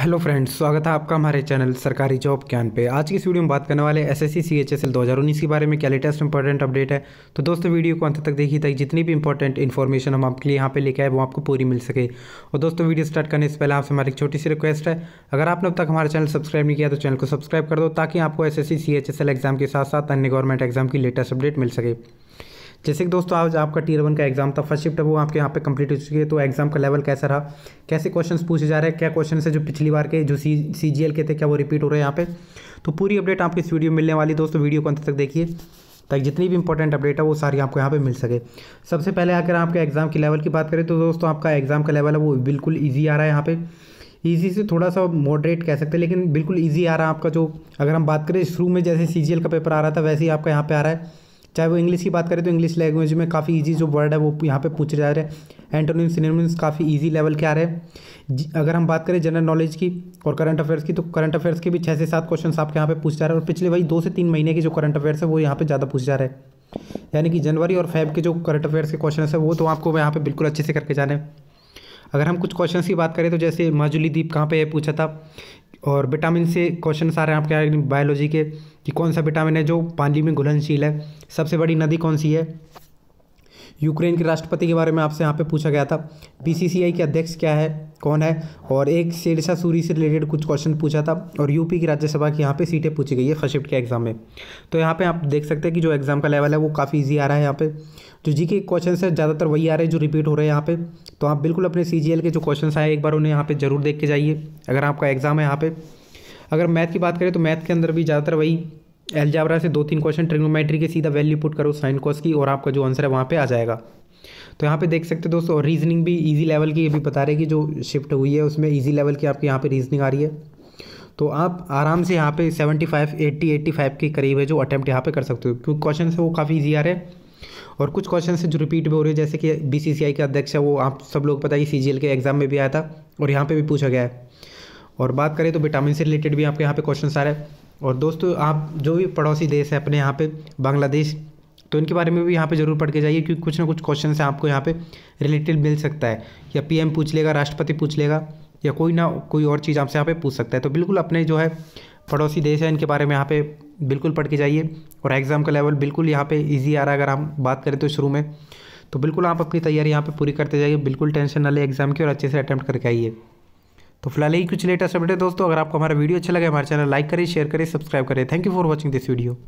hello friends स्वागत है आपका हमारे चैनल सरकारी जॉब ज्ञान पे आज की इस वीडियो में बात करने वाले S S C H S L दो हज़ार उन्नीस के बारे में क्या लेटेस्ट इंपॉर्टेंट अपडेट है तो दोस्तों वीडियो को अंत तक देखिए ताकि जितनी भी इंपॉर्टेंट इन्फॉर्मेशन हम आपके लिए यहाँ पे लेके आए वो आपको पूरी मिल सके और दोस्तों वीडियो स्टार्ट करने से पहले आपसे हमारी एक छोटी सी रिक्वेस्ट है अगर आपने अब तक हमारा चैनल सब्सक्राइब नहीं किया तो चैनल को सब्सक्राइब कर दो ताकि आपको S S C C H S L exam के साथ साथ अन्य गवर्नमेंट एग्जाम की लेटेस्ट अपडेट मिल सके जैसे कि दोस्तों आज आपका टीयर वन का एग्जाम था फर्स्ट शिफ्ट वो आपके यहाँ पे कंप्लीट हो चुकी है तो एग्जाम का लेवल कैसा रहा कैसे क्वेश्चन पूछे जा रहे हैं क्या क्वेश्चन है जो पिछली बार के जो सी सी जी एल के थे क्या वो रिपीट हो रहे हैं यहाँ पे तो पूरी अपडेट आपको इस वीडियो मिलने वाली दोस्तों वीडियो को अंत तक देखिए ताकि जितनी भी इंपॉर्टेंट अपडेट है वो सारी आपको यहाँ पे मिल सके सबसे पहले अगर आपके एग्ज़ाम के लेवल की बात करें तो दोस्तों आपका एग्ज़ाम का लेवल है वो बिल्कुल ईजी आ रहा है यहाँ पे ईजी से थोड़ा सा मॉडरेट कह सकते हैं लेकिन बिल्कुल ईजी आ रहा है आपका जो अगर हम बात करें शुरू में जैसे सी का पेपर आ रहा था वैसे ही आपका यहाँ पर आ रहा है चाहे वो इंग्लिश की बात करें तो इंग्लिश लैंग्वेज में काफ़ी ईजी जो वर्ड है वो यहाँ पे पूछे जा रहे हैं एंटोनिम सिनेमिन्स काफ़ी ईजी लेवल के आ रहे हैं अगर हम बात करें जनरल नॉलेज की और करंट अफेयर्स की तो करंट अफेयर्स के भी छः से सात क्वेश्चन आपके यहाँ पे पूछ जा रहे हैं और पिछले वही दो से तीन महीने के जो करंट अफेयर्स है वो यहाँ पर ज़्यादा पूछ जा रहे हैं यानी कि जनवरी और फैब के जो करंट अफेयर्स के क्वेश्चन है वो तो आपको यहाँ पर बिल्कुल अच्छे से करके जाने अगर हम कुछ क्वेश्चन की बात करें तो जैसे माजुली दीप कहाँ पर पूछा था और विटामिन से क्वेश्चन आ रहे हैं आपके बायोलॉजी के कि कौन सा विटामिन है जो पानी में घुलनशील है सबसे बड़ी नदी कौन सी है यूक्रेन के राष्ट्रपति के बारे में आपसे यहाँ पे पूछा गया था बीसीसीआई के अध्यक्ष क्या है कौन है और एक शेरशाह सूरी से रिलेटेड कुछ क्वेश्चन पूछा था और यूपी की राज्यसभा की यहाँ पे सीटें पूछी गई है फर्स्ट के एग्जाम में तो यहाँ पे आप देख सकते हैं कि जो एग्ज़ाम का लेवल है वो काफ़ी ईजी आ रहा है यहाँ पर जो जी के क्वेश्चन है ज़्यादातर वही आ रहे हैं जो रिपीट हो रहे हैं यहाँ पे तो आप बिल्कुल अपने सी के जो क्वेश्चन आए एक बार उन्हें यहाँ पर जरूर देख के जाइए अगर आपका एग्ज़ाम है यहाँ पर अगर मैथ की बात करें तो मैथ के अंदर भी ज़्यादातर वही एलजाबरा से दो तीन क्वेश्चन ट्रिग्नोमेट्री के सीधा वैल्यू पुट करो साइन कॉस की और आपका जो आंसर है वहाँ पे आ जाएगा तो यहाँ पे देख सकते हो दोस्तों और रीजनिंग भी इजी लेवल की अभी बता रहे कि जो शिफ्ट हुई है उसमें इजी लेवल की आपके यहाँ पे रीजनिंग आ रही है तो आप आराम से यहाँ पे फाइव एट्टी एट्टी फाइव के करीब है जो अटैम्प्ट यहाँ पे कर सकते हो क्योंकि क्वेश्चन है वो काफ़ी ईजी आ रहे हैं और कुछ क्वेश्चन है जो रिपीट भी हो रहे हैं जैसे कि बी के अध्यक्ष है वो आप सब लोग पता है सी के एग्ज़ाम में भी आया था और यहाँ पर भी पूछा गया है और बात करें तो विटामिन से रिलेटेड भी आपके यहाँ पर क्वेश्चन आ रहे हैं और दोस्तों आप जो भी पड़ोसी देश है अपने यहाँ पे बांग्लादेश तो इनके बारे में भी यहाँ पे ज़रूर पढ़ के जाइए क्योंकि कुछ ना कुछ क्वेश्चन से आपको यहाँ पे रिलेटेड मिल सकता है या पीएम पूछ लेगा राष्ट्रपति पूछ लेगा या कोई ना कोई और चीज़ आपसे यहाँ पे पूछ सकता है तो बिल्कुल अपने जो है पड़ोसी देश है इनके बारे में यहाँ पर बिल्कुल पढ़ के जाइए और एग्ज़ाम का लेवल बिल्कुल यहाँ पर ईजी आ रहा है अगर हम बात करें तो शुरू में तो बिल्कुल आप अपनी तैयारी यहाँ पर पूरी करते जाइए बिल्कुल टेंशन ना ले एग्ज़ाम की और अच्छे से अटैम्प्ट करके आइए तो फिलहाल यही कुछ लेटेस्ट अपडेट दोस्तों अगर आपको हमारा वीडियो अच्छा लगे हमारे चैनल लाइक करें शेयर करें सब्सक्राइब करें thank you for watching this video